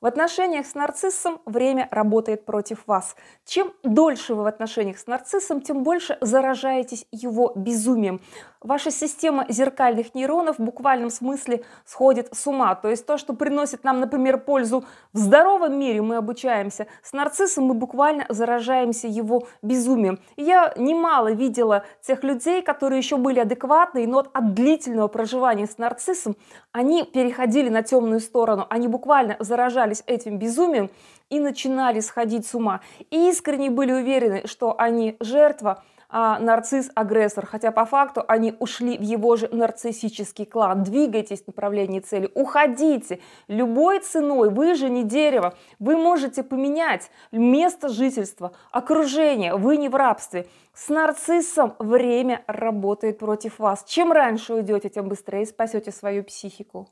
В отношениях с нарциссом время работает против вас. Чем дольше вы в отношениях с нарциссом, тем больше заражаетесь его безумием. Ваша система зеркальных нейронов в буквальном смысле сходит с ума. То есть то, что приносит нам, например, пользу в здоровом мире, мы обучаемся. С нарциссом мы буквально заражаемся его безумием. И я немало видела тех людей, которые еще были адекватные, но от длительного проживания с нарциссом они переходили на темную сторону. Они буквально заражали заражались этим безумием и начинали сходить с ума. И искренне были уверены, что они жертва, а нарцисс-агрессор, хотя по факту они ушли в его же нарциссический клан. Двигайтесь в направлении цели, уходите любой ценой, вы же не дерево, вы можете поменять место жительства, окружение, вы не в рабстве. С нарциссом время работает против вас. Чем раньше уйдете, тем быстрее спасете свою психику.